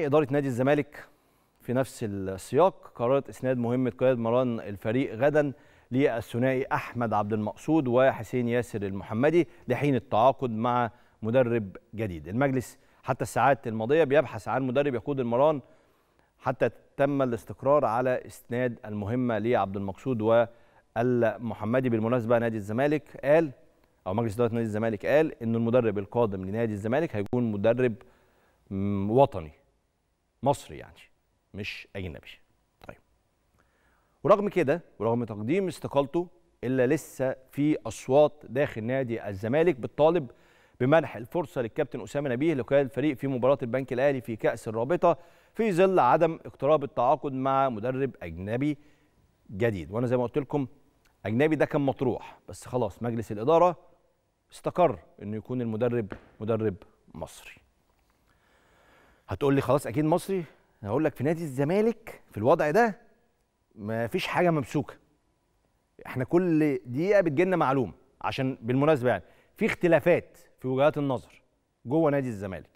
إدارة نادي الزمالك في نفس السياق قررت إسناد مهمة قيادة مران الفريق غدا للثنائي أحمد عبد المقصود وحسين ياسر المحمدي لحين التعاقد مع مدرب جديد المجلس حتى الساعات الماضية بيبحث عن مدرب يقود المران حتى تم الاستقرار على إسناد المهمة لعبد المقصود والمحمدي بالمناسبة نادي الزمالك قال أو مجلس إدارة نادي الزمالك قال إن المدرب القادم لنادي الزمالك هيكون مدرب وطني مصري يعني مش اجنبي طيب ورغم كده ورغم تقديم استقالته الا لسه في اصوات داخل نادي الزمالك بتطالب بمنح الفرصه للكابتن اسامه نبيه لقياده الفريق في مباراه البنك الاهلي في كاس الرابطه في ظل عدم اقتراب التعاقد مع مدرب اجنبي جديد وانا زي ما قلت لكم اجنبي ده كان مطروح بس خلاص مجلس الاداره استقر انه يكون المدرب مدرب مصري هتقول لي خلاص اكيد مصري هقول لك في نادي الزمالك في الوضع ده ما فيش حاجه ممسوكه احنا كل دقيقه بتجيلنا معلومه عشان بالمناسبه يعني في اختلافات في وجهات النظر جوه نادي الزمالك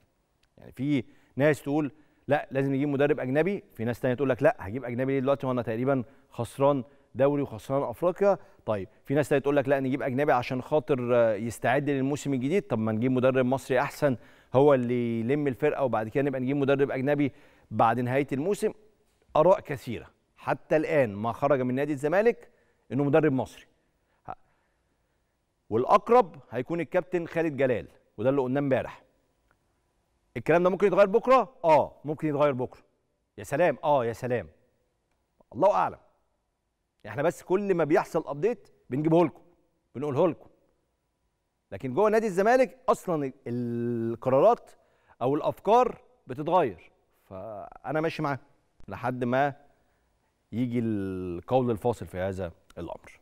يعني في ناس تقول لا لازم نجيب مدرب اجنبي في ناس تانية تقول لك لا هجيب اجنبي ليه دلوقتي وانا تقريبا خسران دوري وخسران افريقيا طيب في ناس تقول لك لا نجيب اجنبي عشان خاطر آه، يستعد للموسم الجديد طب ما نجيب مدرب مصري احسن هو اللي يلم الفرقه وبعد كده نبقى نجيب مدرب اجنبي بعد نهايه الموسم اراء كثيره حتى الان ما خرج من نادي الزمالك انه مدرب مصري والاقرب هيكون الكابتن خالد جلال وده اللي قلناه امبارح الكلام ده ممكن يتغير بكره اه ممكن يتغير بكره يا سلام اه يا سلام الله اعلم احنا بس كل ما بيحصل ابديت بنجيبه لكم بنقوله لكم لكن جوه نادي الزمالك اصلا القرارات او الافكار بتتغير فانا ماشي معاه لحد ما يجي القول الفاصل في هذا الامر